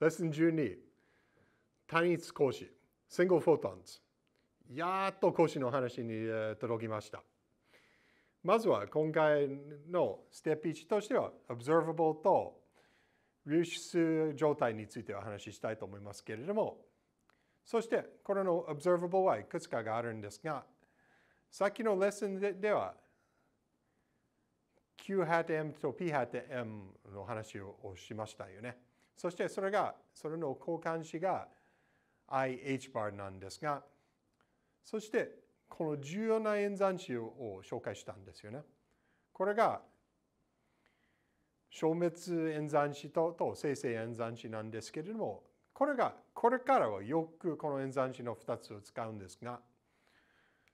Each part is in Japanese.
レッスン12単一格子シングルフォ p h o やっと格子の話に届きましたまずは今回のステップ1としては Observable と流出状態についてお話ししたいと思いますけれどもそしてこれの Observable はいくつかがあるんですがさっきのレッスンででは Q ハット M と P ハット M の話をしましたよね。そしてそれが、それの交換詞が IH バーなんですが、そしてこの重要な演算子を紹介したんですよね。これが消滅演算子とと生成演算子なんですけれども、これが、これからはよくこの演算子の2つを使うんですが、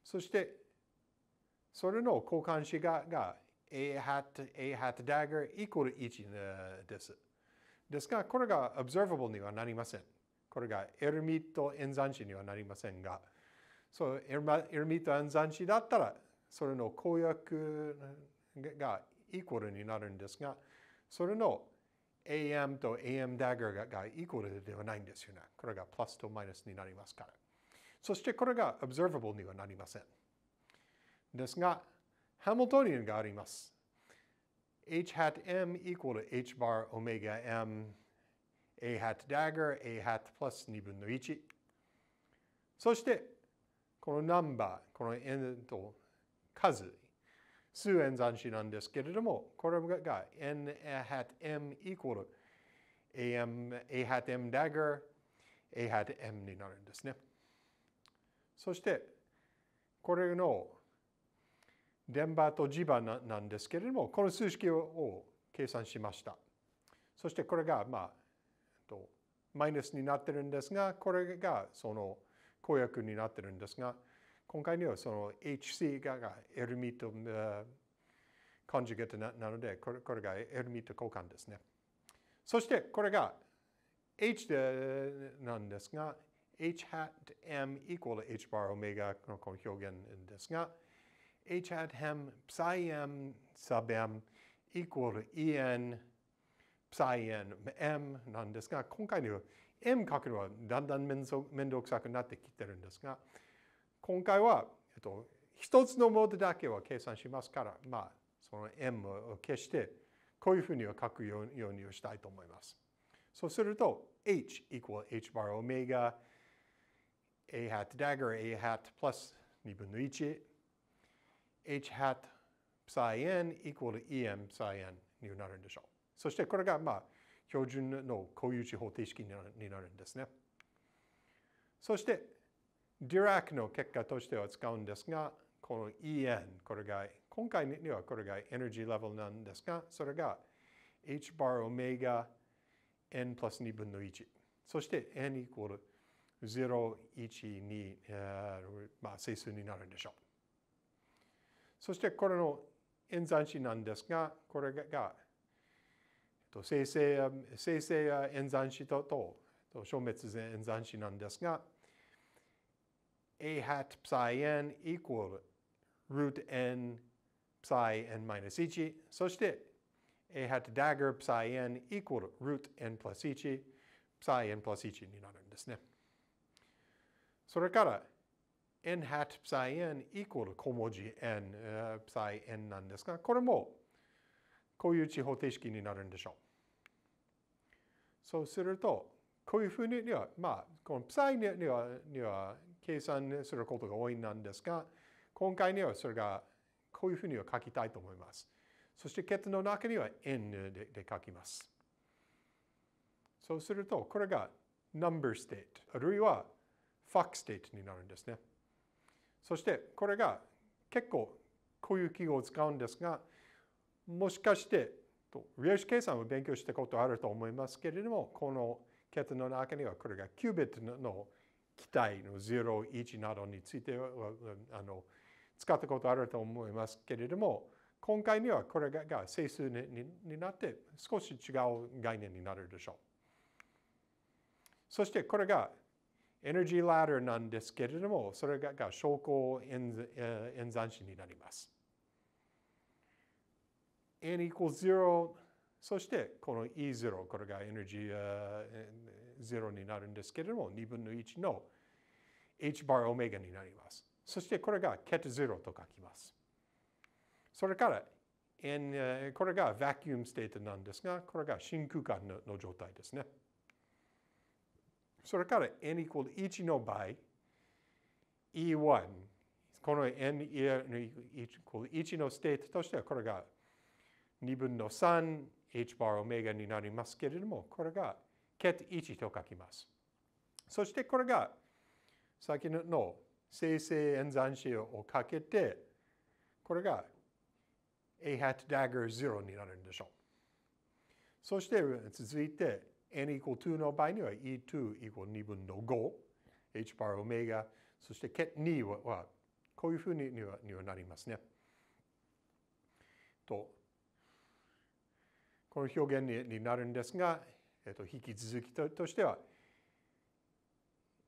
そして、それの交換子がが A hat, A hat dagger イコール1です。ですが、これが observable にはなりません。これがエルミット演算子にはなりませんが、そうエルミット演算子だったら、それの公約がイコールになるんですが、それの AM と AM dagger がイコールではないんですよね。これがプラスとマイナスになりますから。そしてこれが observable にはなりません。ですが、ハミルトニアンがあります。h hat m equal to h bar omega m a hat dagger a hat plus 2分の1そしてこのナンバーこの n と数数演算子なんですけれどもこれが n hat m equal to a m a hat m dagger a hat m になるんですねそしてこれの電場と磁場なんですけれどもこの数式を計算しました。そしてこれがまあマイナスになってるんですがこれがその公約になってるんですが今回にはその HC ががエルミと、コンジュゲートなのでこれこれがエルミト交換ですね。そしてこれが H でなんですが H hat M イコール H bar オメガのこの表現ですが h at hem psi m sub m イコール en psi n m なんですが、今回の m 書くのはだんだん面倒くさくなってきてるんですが、今回は、えっと、一つのモードだけは計算しますから、まあ、その m を消して、こういうふうには書くようにしたいと思います。そうすると、h equal h bar omega a hat dagger a hat plus 2分の1 h hat psi n equal to em psi n になるんでしょう。そしてこれがまあ標準の固有値方程式になるんですね。そして Dirac の結果としては使うんですが、この En、これが、今回にはこれがエネルギーレベルなんですが、それが h bar オメガ n プラス2分の1。そして n イコール0、1、2、まあ、整数になるんでしょう。そしてこれの演算子なんですが、これが生成生成演算子とと消滅演算子なんですが、a hat psi n equal root n psi n minus 1そして a hat dagger psi n equal root n plus 1 psi n plus 1になるんですね。それから n hat psi n イコール小文字 n、psi n なんですが、これもこういう地方程式になるんでしょう。そうすると、こういうふうには、まあ、この psi にはには計算することが多いなんですが、今回にはそれがこういうふうには書きたいと思います。そしてケツの中には n でで書きます。そうすると、これが number state、あるいは fox state になるんですね。そしてこれが結構こういう記号を使うんですがもしかして量シ計算を勉強したことあると思いますけれどもこの桁の中にはこれがキュービットの期待の0、1などについてはあの使ったことあると思いますけれども今回にはこれが整数になって少し違う概念になるでしょう。そしてこれがエネルギーラダーなんですけれども、それが証拠演算子になります。n イコール0、そしてこの E0、これがエネルギー0になるんですけれども、2分の1の h バーオメガになります。そしてこれが ket 0と書きます。それから、これが vacuum state なんですが、これが真空管の状態ですね。それから n イコール1の場合、e1、この n イコール1のステートとしては、これが2分の 3h バーオメガになりますけれども、これがケッ t 1と書きます。そしてこれが先の生成演算子をかけて、これが a hat dagger 0になるんでしょう。そして続いて n イコール2の場合には E2 イコール2分の5 h バーオメガそして ket2 はこういうふうににはにはなりますね。とこの表現になるんですが、えっと、引き続きととしては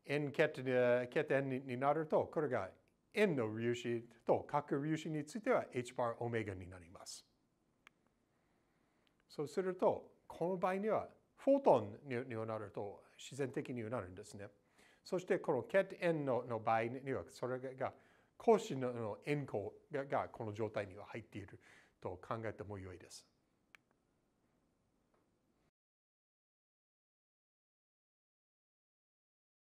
n ケテンになるとこれが n の粒子と各粒子については h バーオメガになります。そうするとこの場合にはフォトンになると自然的になるんですね。そしてこの血縁のの場合にはそれが講師の円弧がこの状態には入っていると考えても良いです。